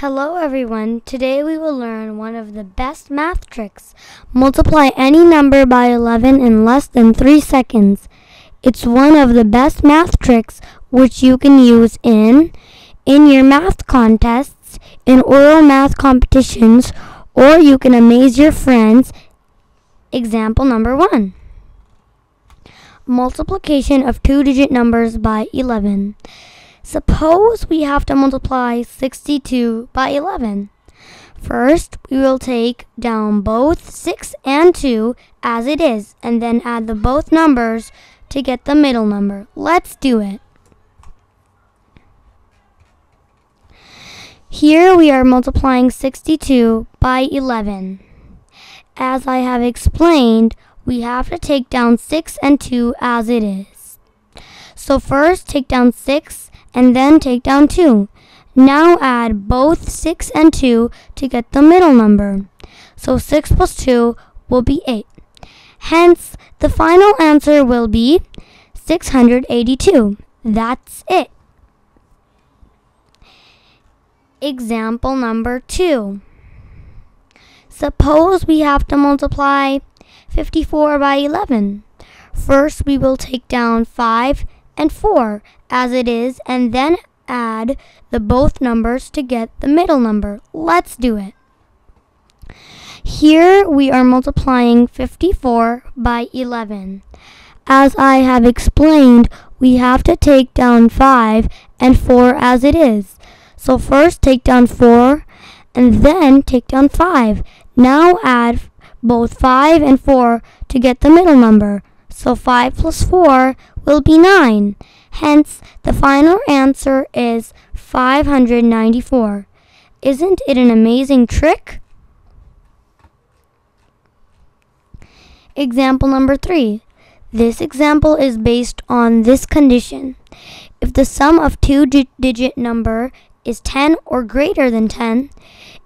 Hello everyone, today we will learn one of the best math tricks. Multiply any number by 11 in less than 3 seconds. It's one of the best math tricks which you can use in, in your math contests, in oral math competitions, or you can amaze your friends. Example number 1. Multiplication of two-digit numbers by 11. Suppose we have to multiply 62 by 11. First, we will take down both 6 and 2 as it is, and then add the both numbers to get the middle number. Let's do it. Here we are multiplying 62 by 11. As I have explained, we have to take down 6 and 2 as it is. So first, take down 6 and then take down 2. Now add both 6 and 2 to get the middle number. So 6 plus 2 will be 8. Hence, the final answer will be 682. That's it. Example number 2. Suppose we have to multiply 54 by 11. First, we will take down 5 and 4 as it is and then add the both numbers to get the middle number. Let's do it. Here we are multiplying 54 by 11. As I have explained, we have to take down 5 and 4 as it is. So first take down 4 and then take down 5. Now add both 5 and 4 to get the middle number so 5 plus 4 will be 9. Hence, the final answer is 594. Isn't it an amazing trick? Example number 3. This example is based on this condition. If the sum of two di digit number is 10 or greater than 10,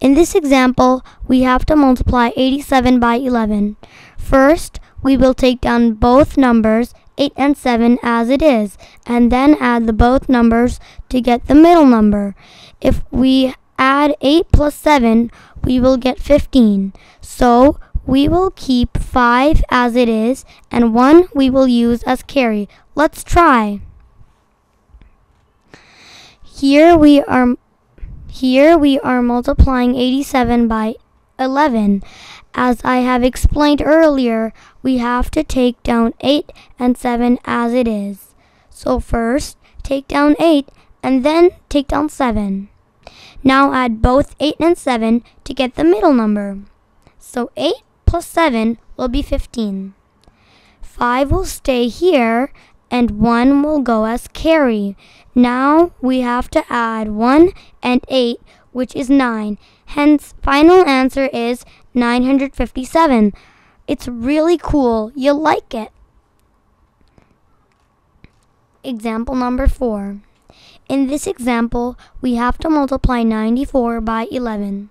in this example, we have to multiply 87 by 11. First, we will take down both numbers, 8 and 7, as it is, and then add the both numbers to get the middle number. If we add 8 plus 7, we will get 15. So we will keep 5 as it is, and 1 we will use as carry. Let's try. Here we are here we are multiplying 87 by 11. As I have explained earlier, we have to take down 8 and 7 as it is. So first, take down 8 and then take down 7. Now add both 8 and 7 to get the middle number. So 8 plus 7 will be 15. 5 will stay here and 1 will go as carry. Now we have to add 1 and 8, which is 9. Hence, final answer is 957. It's really cool. You'll like it. Example number 4. In this example, we have to multiply 94 by 11.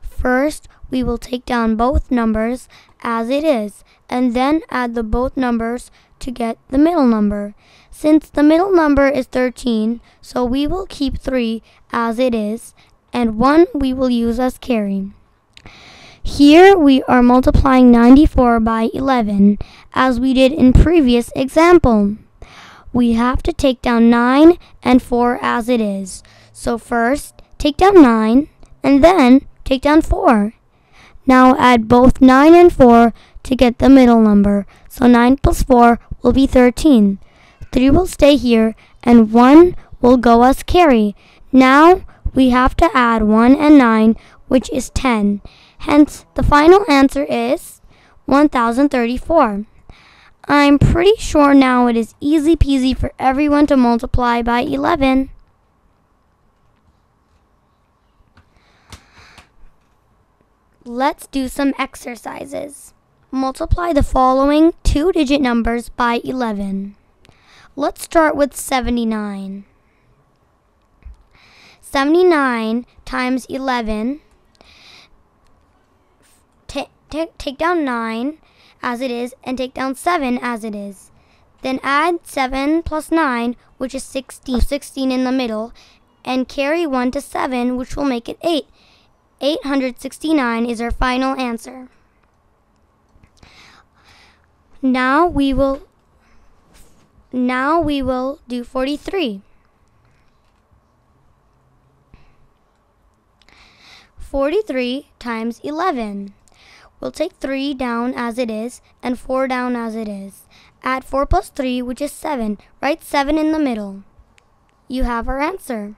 First, we will take down both numbers as it is, and then add the both numbers to get the middle number. Since the middle number is 13, so we will keep 3 as it is, and 1 we will use as carry. Here we are multiplying 94 by 11, as we did in previous example. We have to take down 9 and 4 as it is. So first, take down 9, and then take down 4. Now add both 9 and 4 to get the middle number. So 9 plus 4 will be 13. 3 will stay here, and 1 will go as carry. Now we have to add 1 and 9, which is 10. Hence, the final answer is 1034. I'm pretty sure now it is easy peasy for everyone to multiply by 11. Let's do some exercises. Multiply the following two-digit numbers by 11. Let's start with 79. 79 times 11. take down 9 as it is and take down 7 as it is. Then add 7 plus 9, which is 16, 16 in the middle, and carry 1 to 7, which will make it 8. 869 is our final answer. Now we will now we will do 43. 43 times 11. We'll take 3 down as it is and 4 down as it is. Add 4 plus 3, which is 7. Write 7 in the middle. You have our answer.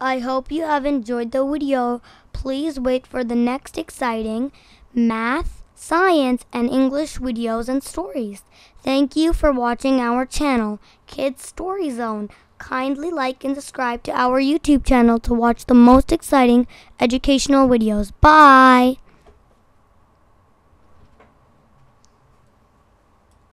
I hope you have enjoyed the video. Please wait for the next exciting math, science, and English videos and stories. Thank you for watching our channel, Kids Story Zone. Kindly like and subscribe to our YouTube channel to watch the most exciting educational videos. Bye!